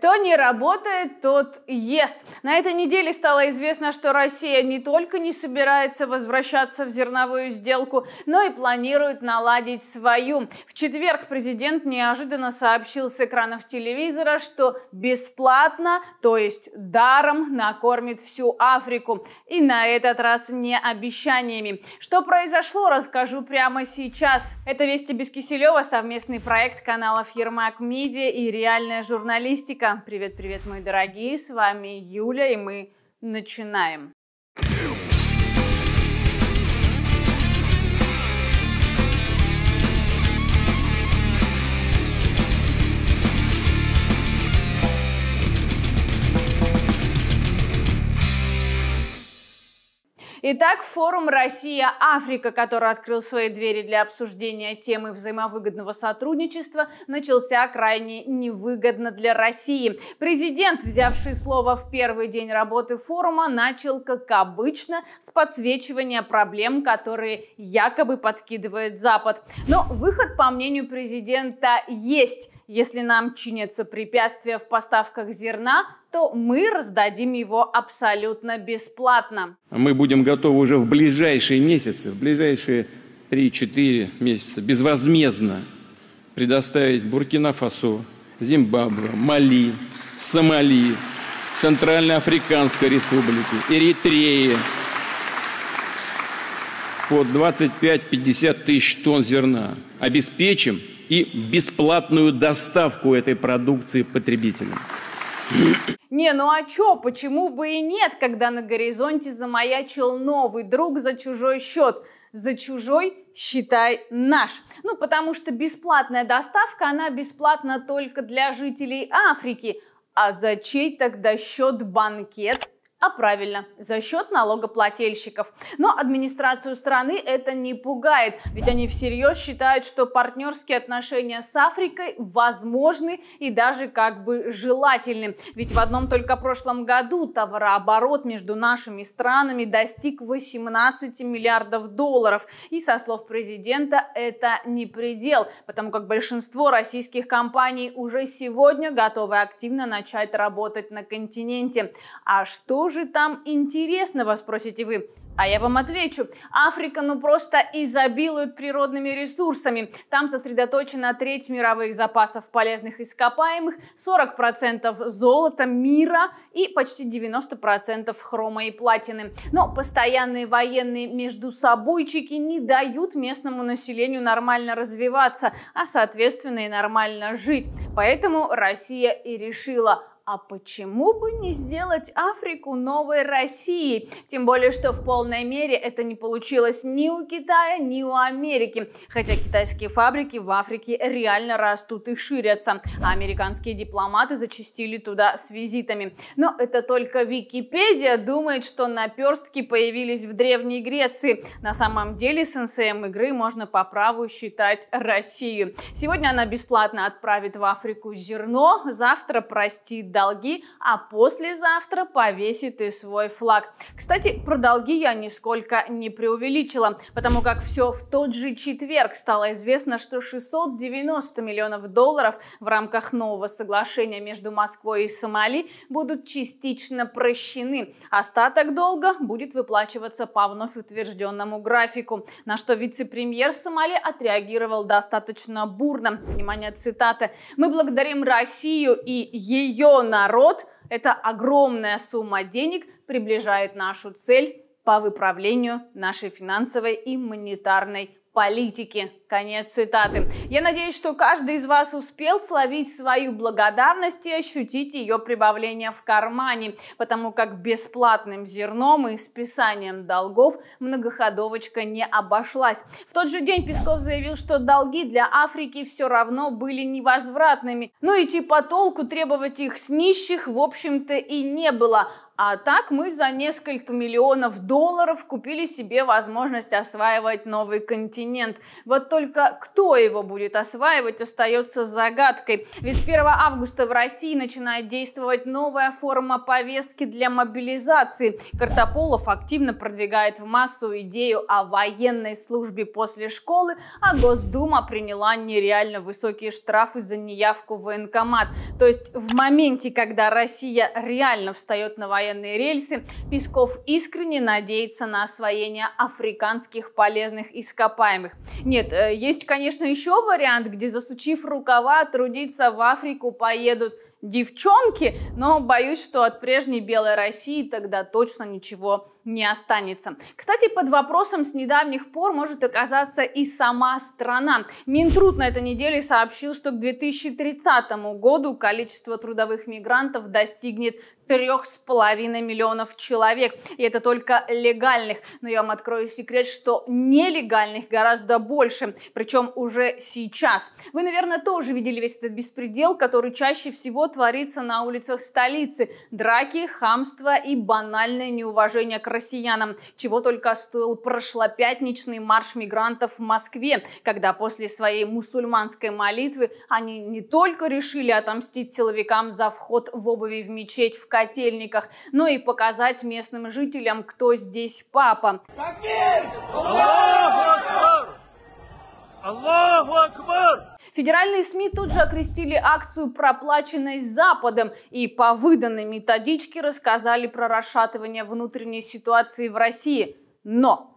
Кто не работает, тот ест. На этой неделе стало известно, что Россия не только не собирается возвращаться в зерновую сделку, но и планирует наладить свою. В четверг президент неожиданно сообщил с экранов телевизора, что бесплатно, то есть даром, накормит всю Африку. И на этот раз не обещаниями. Что произошло, расскажу прямо сейчас. Это «Вести без Киселева», совместный проект каналов Ермак Медиа и «Реальная журналистика». Привет-привет, мои дорогие, с вами Юля, и мы начинаем. Итак, форум «Россия-Африка», который открыл свои двери для обсуждения темы взаимовыгодного сотрудничества, начался крайне невыгодно для России. Президент, взявший слово в первый день работы форума, начал, как обычно, с подсвечивания проблем, которые якобы подкидывает Запад. Но выход, по мнению президента, есть. Если нам чинятся препятствия в поставках зерна, то мы раздадим его абсолютно бесплатно. Мы будем готовы уже в ближайшие месяцы, в ближайшие 3-4 месяца безвозмездно предоставить Буркина-Фасо, Зимбабве, Мали, Сомали, Центральноафриканской Республике, Эритреи по 25-50 тысяч тонн зерна. Обеспечим и бесплатную доставку этой продукции потребителям. Не, ну а чё, почему бы и нет, когда на горизонте замаячил новый друг за чужой счет? За чужой, считай, наш. Ну, потому что бесплатная доставка, она бесплатна только для жителей Африки. А за чей тогда счет банкет? А правильно, за счет налогоплательщиков. Но администрацию страны это не пугает, ведь они всерьез считают, что партнерские отношения с Африкой возможны и даже как бы желательны. Ведь в одном только прошлом году товарооборот между нашими странами достиг 18 миллиардов долларов. И со слов президента это не предел, потому как большинство российских компаний уже сегодня готовы активно начать работать на континенте. А что же там интересного, спросите вы? А я вам отвечу. Африка ну просто изобилует природными ресурсами. Там сосредоточена треть мировых запасов полезных ископаемых, 40% золота мира и почти 90% хрома и платины. Но постоянные военные между собойчики не дают местному населению нормально развиваться, а соответственно и нормально жить. Поэтому Россия и решила а почему бы не сделать Африку новой Россией? Тем более, что в полной мере это не получилось ни у Китая, ни у Америки. Хотя китайские фабрики в Африке реально растут и ширятся, а американские дипломаты зачастили туда с визитами. Но это только Википедия думает, что наперстки появились в Древней Греции. На самом деле сенсеем игры можно по праву считать Россию. Сегодня она бесплатно отправит в Африку зерно, завтра простит долги, а послезавтра повесит и свой флаг. Кстати, про долги я нисколько не преувеличила, потому как все в тот же четверг стало известно, что 690 миллионов долларов в рамках нового соглашения между Москвой и Сомали будут частично прощены. Остаток долга будет выплачиваться по вновь утвержденному графику, на что вице-премьер Сомали отреагировал достаточно бурно. Внимание, цитата. «Мы благодарим Россию и ее народ – это огромная сумма денег, приближает нашу цель по выправлению нашей финансовой и монетарной политики. Конец цитаты. Я надеюсь, что каждый из вас успел словить свою благодарность и ощутить ее прибавление в кармане, потому как бесплатным зерном и списанием долгов многоходовочка не обошлась. В тот же день Песков заявил, что долги для Африки все равно были невозвратными. Ну и типа толку требовать их с нищих, в общем-то, и не было. А так мы за несколько миллионов долларов купили себе возможность осваивать новый континент. Вот только кто его будет осваивать, остается загадкой. Ведь с 1 августа в России начинает действовать новая форма повестки для мобилизации. Картополов активно продвигает в массу идею о военной службе после школы, а Госдума приняла нереально высокие штрафы за неявку в военкомат. То есть в моменте, когда Россия реально встает на военную военные рельсы, Песков искренне надеется на освоение африканских полезных ископаемых. Нет, э, есть, конечно, еще вариант, где, засучив рукава, трудиться в Африку поедут девчонки, но боюсь, что от прежней белой России тогда точно ничего не останется. Кстати, под вопросом с недавних пор может оказаться и сама страна. Минтруд на этой неделе сообщил, что к 2030 году количество трудовых мигрантов достигнет трех с половиной миллионов человек. И это только легальных. Но я вам открою секрет, что нелегальных гораздо больше. Причем уже сейчас. Вы, наверное, тоже видели весь этот беспредел, который чаще всего творится на улицах столицы. Драки, хамство и банальное неуважение к россиянам. Чего только стоил прошлопятничный марш мигрантов в Москве, когда после своей мусульманской молитвы они не только решили отомстить силовикам за вход в обуви в мечеть в Корею, котельниках, но и показать местным жителям, кто здесь папа. Аллаху Акбар! Федеральные СМИ тут же окрестили акцию «Проплаченность Западом» и по выданной методичке рассказали про расшатывание внутренней ситуации в России. Но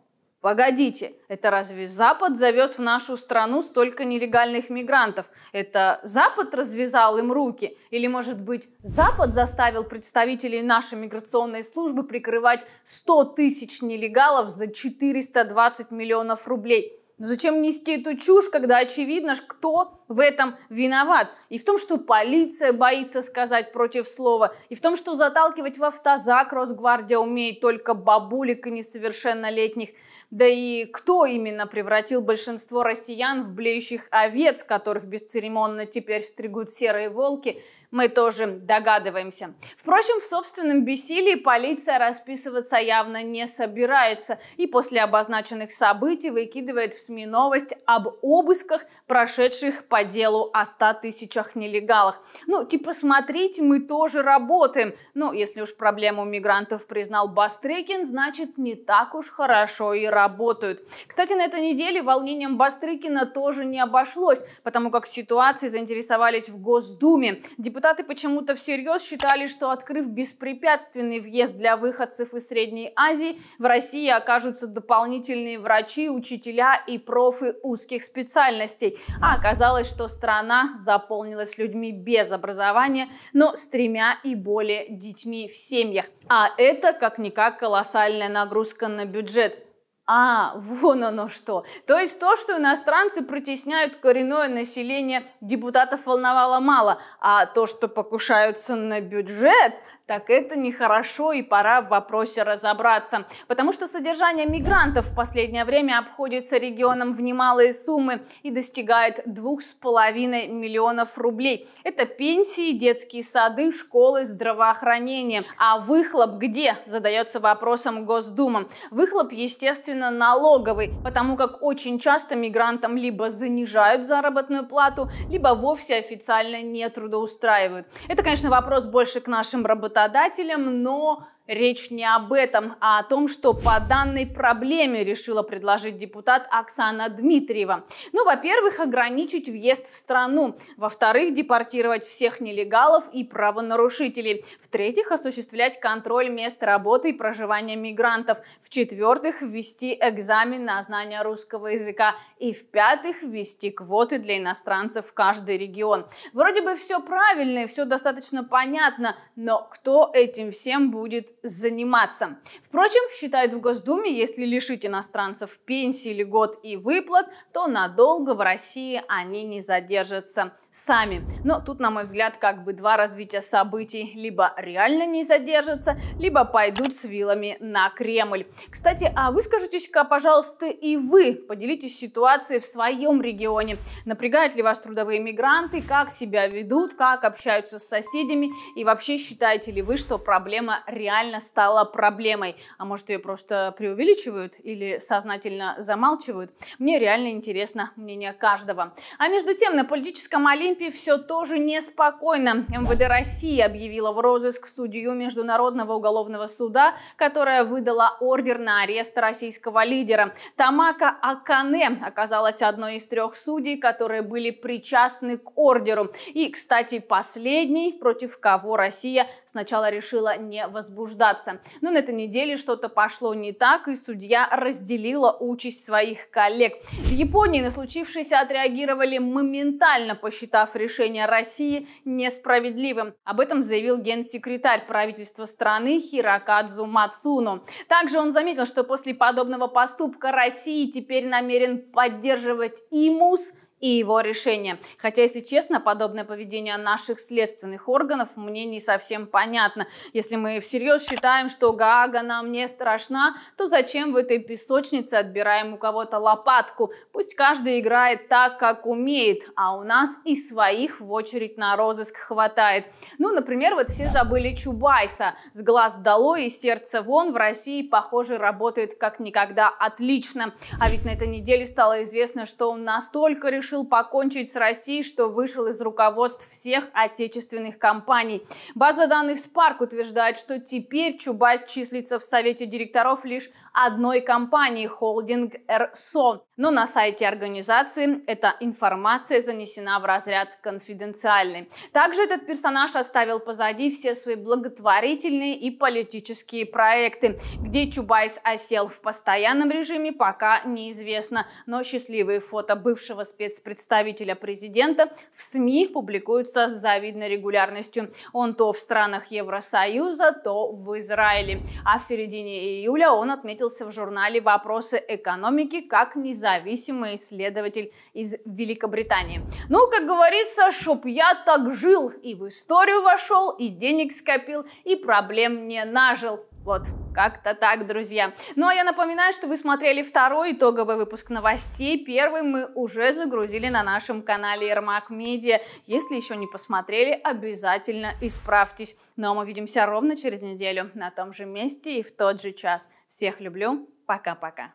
Погодите, это разве Запад завез в нашу страну столько нелегальных мигрантов? Это Запад развязал им руки? Или, может быть, Запад заставил представителей нашей миграционной службы прикрывать 100 тысяч нелегалов за 420 миллионов рублей? Но ну, зачем нести эту чушь, когда очевидно, кто в этом виноват? И в том, что полиция боится сказать против слова, и в том, что заталкивать в автозак Росгвардия умеет только бабулек и несовершеннолетних. Да и кто именно превратил большинство россиян в блеющих овец, которых бесцеремонно теперь стригут серые волки, мы тоже догадываемся. Впрочем, в собственном бессилии полиция расписываться явно не собирается и после обозначенных событий выкидывает в СМИ новость об обысках, прошедших по делу о 100 тысячах нелегалах. Ну, типа, смотрите, мы тоже работаем. Ну, если уж проблему мигрантов признал Бастрыкин, значит, не так уж хорошо и работают. Кстати, на этой неделе волнением Бастрыкина тоже не обошлось, потому как ситуацией заинтересовались в Госдуме. Депутаты депутаты почему-то всерьез считали, что открыв беспрепятственный въезд для выходцев из Средней Азии, в России окажутся дополнительные врачи, учителя и профы узких специальностей. А оказалось, что страна заполнилась людьми без образования, но с тремя и более детьми в семьях. А это как-никак колоссальная нагрузка на бюджет. А, вон оно что. То есть то, что иностранцы притесняют коренное население, депутатов волновало мало, а то, что покушаются на бюджет – так это нехорошо и пора в вопросе разобраться. Потому что содержание мигрантов в последнее время обходится регионам в немалые суммы и достигает 2,5 миллионов рублей. Это пенсии, детские сады, школы, здравоохранение. А выхлоп где? Задается вопросом Госдума. Выхлоп, естественно, налоговый, потому как очень часто мигрантам либо занижают заработную плату, либо вовсе официально не трудоустраивают. Это, конечно, вопрос больше к нашим работодателям, работодателем, но речь не об этом, а о том, что по данной проблеме решила предложить депутат Оксана Дмитриева. Ну, во-первых, ограничить въезд в страну. Во-вторых, депортировать всех нелегалов и правонарушителей. В-третьих, осуществлять контроль мест работы и проживания мигрантов. В-четвертых, ввести экзамен на знание русского языка и в-пятых, ввести квоты для иностранцев в каждый регион. Вроде бы все правильно и все достаточно понятно, но кто этим всем будет заниматься? Впрочем, считают в Госдуме, если лишить иностранцев пенсии, льгот и выплат, то надолго в России они не задержатся сами. Но тут, на мой взгляд, как бы два развития событий либо реально не задержатся, либо пойдут с вилами на Кремль. Кстати, а выскажитесь-ка, пожалуйста, и вы. Поделитесь ситуацией в своем регионе. Напрягают ли вас трудовые мигранты? Как себя ведут? Как общаются с соседями? И вообще считаете ли вы, что проблема реально стала проблемой? А может ее просто преувеличивают или сознательно замалчивают? Мне реально интересно мнение каждого. А между тем, на политическом аллее Олимпии все тоже неспокойно. МВД России объявила в розыск судью Международного уголовного суда, которая выдала ордер на арест российского лидера. Тамака Акане оказалась одной из трех судей, которые были причастны к ордеру. И, кстати, последний, против кого Россия сначала решила не возбуждаться. Но на этой неделе что-то пошло не так, и судья разделила участь своих коллег. В Японии на случившееся отреагировали моментально, посчитав посчитав решение России несправедливым. Об этом заявил генсекретарь правительства страны Хирокадзу Мацуну. Также он заметил, что после подобного поступка России теперь намерен поддерживать и МУС – и его решения. Хотя, если честно, подобное поведение наших следственных органов мне не совсем понятно. Если мы всерьез считаем, что Гага нам не страшна, то зачем в этой песочнице отбираем у кого-то лопатку? Пусть каждый играет так, как умеет, а у нас и своих в очередь на розыск хватает. Ну, например, вот все забыли Чубайса. С глаз долой и сердце вон в России, похоже, работает как никогда отлично. А ведь на этой неделе стало известно, что он настолько решил решил покончить с Россией, что вышел из руководств всех отечественных компаний. База данных Spark утверждает, что теперь Чубайс числится в совете директоров лишь одной компании – холдинг «Эрсон». Но на сайте организации эта информация занесена в разряд конфиденциальный. Также этот персонаж оставил позади все свои благотворительные и политические проекты. Где Чубайс осел в постоянном режиме, пока неизвестно. Но счастливые фото бывшего спецпредставителя президента в СМИ публикуются с завидной регулярностью. Он то в странах Евросоюза, то в Израиле. А в середине июля он отметился в журнале «Вопросы экономики» как независимый независимый исследователь из Великобритании. Ну, как говорится, чтоб я так жил, и в историю вошел, и денег скопил, и проблем не нажил. Вот, как-то так, друзья. Ну, а я напоминаю, что вы смотрели второй итоговый выпуск новостей. Первый мы уже загрузили на нашем канале Ермак Медиа. Если еще не посмотрели, обязательно исправьтесь. Ну, а мы увидимся ровно через неделю на том же месте и в тот же час. Всех люблю. Пока-пока.